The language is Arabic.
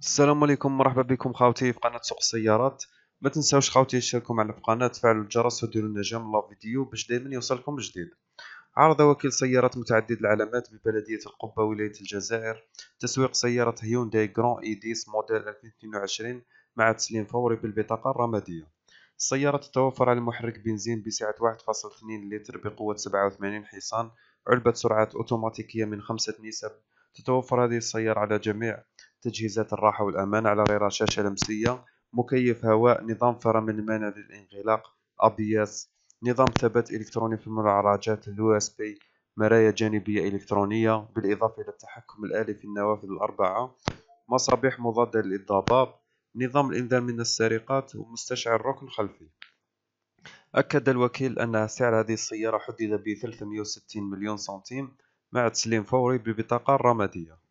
السلام عليكم مرحبا بكم خاوتي في قناه سوق السيارات ما تنساوش خاوتي تشتركوا معنا في القناه تفعلوا الجرس وديروا لنا جيم فيديو باش دائما يوصلكم الجديد عرض وكيل سيارات متعدد العلامات ببلديه القبه ولايه الجزائر تسويق سياره هيونداي غران اي موديل 2022 مع تسليم فوري بالبطاقه الرماديه السياره تتوفر على محرك بنزين بسعه 1.2 لتر بقوه 87 حصان علبه سرعات اوتوماتيكيه من 5 نسب تتوفر هذه السياره على جميع تجهيزات الراحة والأمان على غير شاشة لمسية مكيف هواء نظام فرامل مانع للانغلاق أبياس نظام ثبات إلكتروني في المرعرجات اليو اس بي مرايا جانبية إلكترونية بالإضافة إلى التحكم الآلي في النوافذ الأربعة مصابيح مضادة للضباب نظام الإنذار من السرقات ومستشعر ركن خلفي أكد الوكيل أن سعر هذه السيارة حدد ب 360 مليون سنتيم مع تسليم فوري ببطاقة رمادية